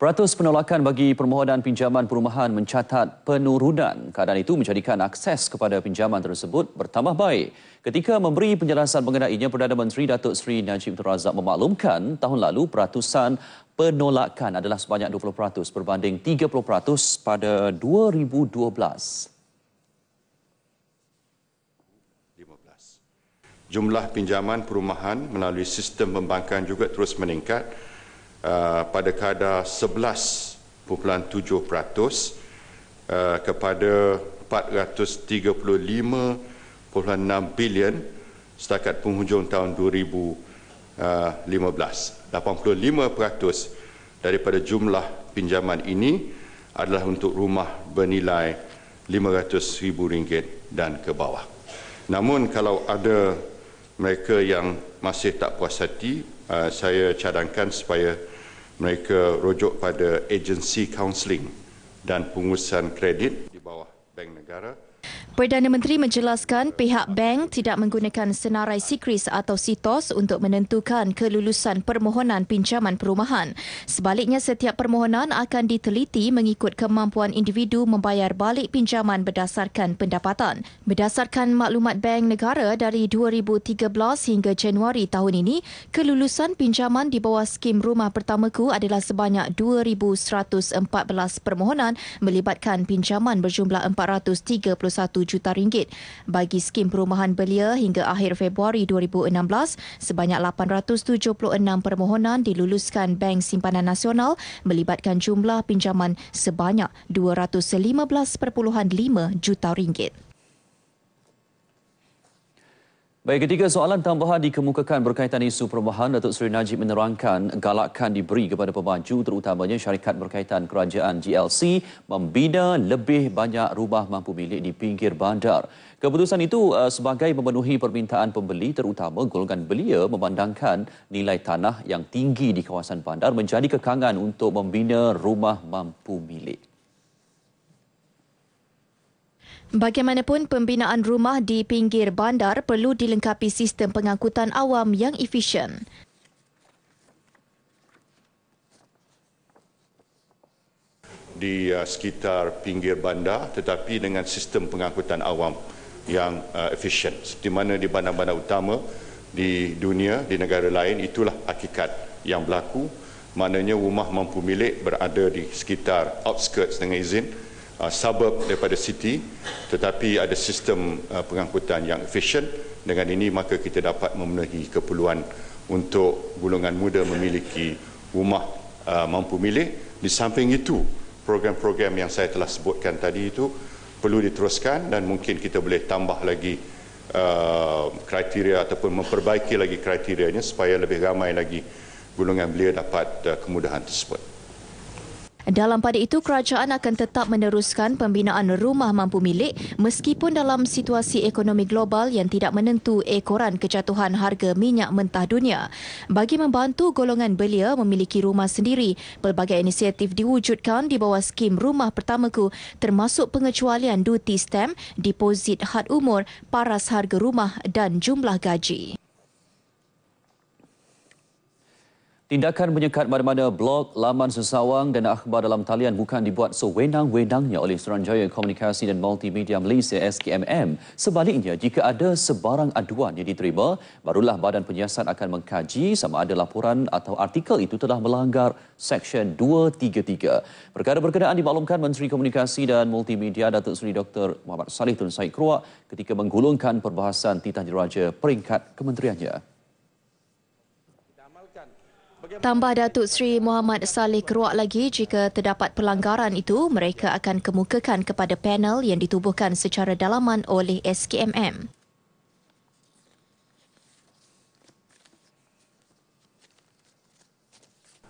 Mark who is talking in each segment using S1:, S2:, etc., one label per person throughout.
S1: Peratus penolakan bagi permohonan pinjaman perumahan mencatat penurunan. Keadaan itu menjadikan akses kepada pinjaman tersebut bertambah baik. Ketika memberi penjelasan mengenainya, Perdana Menteri Datuk Seri Najib Razak memaklumkan tahun lalu peratusan penolakan adalah sebanyak 20% berbanding 30% pada 2012.
S2: Jumlah pinjaman perumahan melalui sistem pembankan juga terus meningkat Uh, pada kadar 11.7% uh, kepada 435.6 bilion setakat penghujung tahun 2015. 85% daripada jumlah pinjaman ini adalah untuk rumah bernilai RM500,000 dan ke bawah. Namun kalau ada mereka yang masih tak puas hati Uh, saya cadangkan supaya mereka rujuk pada agensi kaunseling dan pengurusan kredit di bawah Bank Negara.
S3: Perdana Menteri menjelaskan pihak bank tidak menggunakan senarai Sikris atau Sitos untuk menentukan kelulusan permohonan pinjaman perumahan. Sebaliknya, setiap permohonan akan diteliti mengikut kemampuan individu membayar balik pinjaman berdasarkan pendapatan. Berdasarkan maklumat Bank Negara dari 2013 hingga Januari tahun ini, kelulusan pinjaman di bawah skim Rumah Pertamaku adalah sebanyak 2114 permohonan melibatkan pinjaman berjumlah 431 21 juta ringgit. Bagi skim perumahan belia hingga akhir Februari 2016, sebanyak 876 permohonan diluluskan Bank Simpanan Nasional melibatkan jumlah pinjaman sebanyak 215.5 juta ringgit.
S1: Baik, ketiga soalan tambahan dikemukakan berkaitan isu perubahan, Datuk Seri Najib menerangkan galakan diberi kepada pemaju terutamanya syarikat berkaitan kerajaan GLC membina lebih banyak rumah mampu milik di pinggir bandar. Keputusan itu eh, sebagai memenuhi permintaan pembeli terutama golongan belia memandangkan nilai tanah yang tinggi di kawasan bandar menjadi kekangan untuk membina rumah mampu milik.
S3: Bagaimanapun, pembinaan rumah di pinggir bandar perlu dilengkapi sistem pengangkutan awam yang efisien.
S2: di uh, sekitar pinggir bandar tetapi dengan sistem pengangkutan awam yang uh, efisien di mana di bandar-bandar utama di dunia di negara lain itulah hakikat yang berlaku maknanya rumah mampu milik berada di sekitar outskirts dengan izin uh, suburb daripada city tetapi ada sistem uh, pengangkutan yang efisien dengan ini maka kita dapat memenuhi keperluan untuk golongan muda memiliki rumah uh, mampu milik di samping itu program-program yang saya telah sebutkan tadi itu perlu diteruskan dan mungkin kita boleh tambah lagi uh, kriteria ataupun memperbaiki lagi kriterianya supaya lebih ramai lagi golongan belia dapat uh, kemudahan tersebut
S3: dalam pada itu, kerajaan akan tetap meneruskan pembinaan rumah mampu milik meskipun dalam situasi ekonomi global yang tidak menentu ekoran kejatuhan harga minyak mentah dunia. Bagi membantu golongan belia memiliki rumah sendiri, pelbagai inisiatif diwujudkan di bawah skim rumah pertamaku termasuk pengecualian duti stamp, deposit had umur, paras harga rumah dan jumlah gaji.
S1: Tindakan menyekat mana-mana blog, laman sesawang dan akhbar dalam talian bukan dibuat sewenang-wenangnya oleh Seranjaya Komunikasi dan Multimedia Malaysia SKMM. Sebaliknya, jika ada sebarang aduan yang diterima, barulah badan penyiasat akan mengkaji sama ada laporan atau artikel itu telah melanggar Seksyen 233. Perkara berkenaan dimaklumkan Menteri Komunikasi dan Multimedia Datuk Seri Dr. Muhammad Salih Tun Said Keruak ketika menggulungkan perbahasan titah diraja peringkat kementeriannya.
S3: Tambah Datuk Seri Muhammad Saleh keruak lagi jika terdapat pelanggaran itu, mereka akan kemukakan kepada panel yang ditubuhkan secara dalaman oleh SKMM.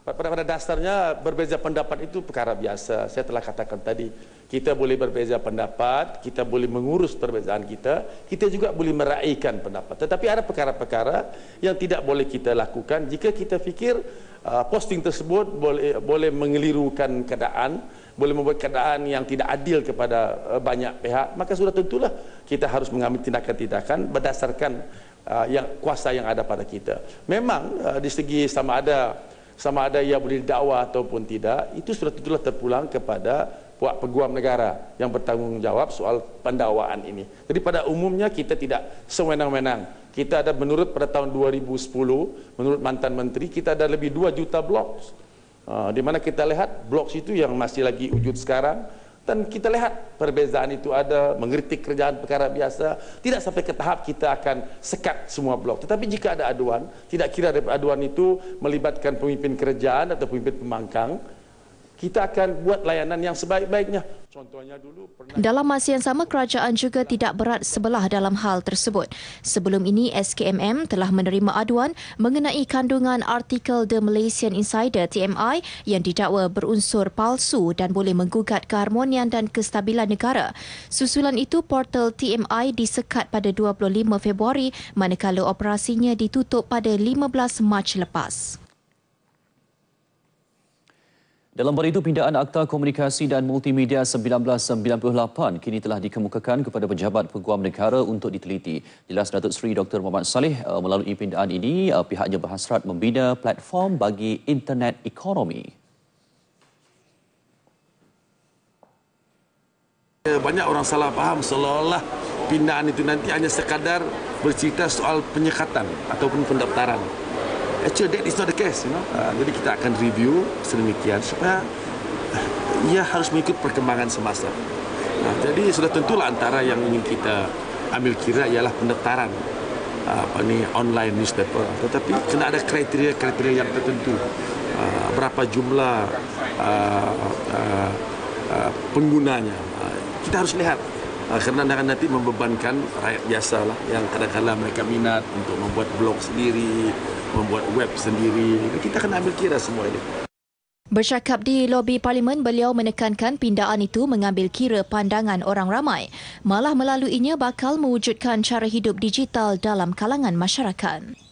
S4: pada pada dasarnya berbeza pendapat itu perkara biasa saya telah katakan tadi kita boleh berbeza pendapat kita boleh mengurus perbezaan kita kita juga boleh meraihkan pendapat tetapi ada perkara-perkara yang tidak boleh kita lakukan jika kita fikir uh, posting tersebut boleh boleh mengelirukan keadaan boleh membuat keadaan yang tidak adil kepada uh, banyak pihak maka sudah tentulah kita harus mengambil tindakan-tindakan berdasarkan uh, yang kuasa yang ada pada kita memang uh, di segi sama ada sama ada ia boleh dakwah ataupun tidak itu sudah tentulah terpulang kepada buat peguam negara yang bertanggungjawab soal pendakwaan ini. Jadi pada umumnya kita tidak sewenang-wenang. Kita ada menurut pada tahun 2010, menurut mantan menteri, kita ada lebih 2 juta blok. Ah, di mana kita lihat blok itu yang masih lagi wujud sekarang, dan kita lihat perbezaan itu ada mengkritik kerjaan perkara biasa tidak sampai ke tahap kita akan sekat semua blok tetapi jika ada aduan tidak kira aduan itu melibatkan pemimpin kerjaan atau pemimpin pemangkang kita akan buat layanan yang sebaik-baiknya.
S3: Dalam masa yang sama, kerajaan juga tidak berat sebelah dalam hal tersebut. Sebelum ini, SKMM telah menerima aduan mengenai kandungan artikel The Malaysian Insider TMI yang didakwa berunsur palsu dan boleh menggugat keharmonian dan kestabilan negara. Susulan itu, portal TMI disekat pada 25 Februari manakala operasinya ditutup pada 15 Mac lepas.
S1: Dalam hal itu, pindaan Akta Komunikasi dan Multimedia 1998 kini telah dikemukakan kepada pejabat peguam negara untuk diteliti. Jelas Datuk Seri Dr. Muhammad Saleh eh, melalui pindaan ini, eh, pihaknya berhasrat membina platform bagi internet ekonomi. Ya,
S4: banyak orang salah faham seolah-olah pindaan itu nanti hanya sekadar bercerita soal penyekatan ataupun pendaftaran actually that is not the case you know uh, jadi kita akan review sedemikian supaya ah, ia harus mengikut perkembangan semasa nah, jadi sudah tentulah antara yang ingin kita ambil kira ialah pendaftaran ah, apa ni online newspaper tetapi kena ada kriteria-kriteria yang tertentu uh, berapa jumlah uh, uh, uh, penggunanya uh, kita harus lihat kerana akan nanti membebankan rakyat biasa lah yang kadang-kadang mereka minat untuk membuat blog sendiri membuat web sendiri. Kita kena ambil kira semua ini.
S3: Bercakap di lobi parlimen, beliau menekankan pindaan itu mengambil kira pandangan orang ramai. Malah melaluinya bakal mewujudkan cara hidup digital dalam kalangan masyarakat.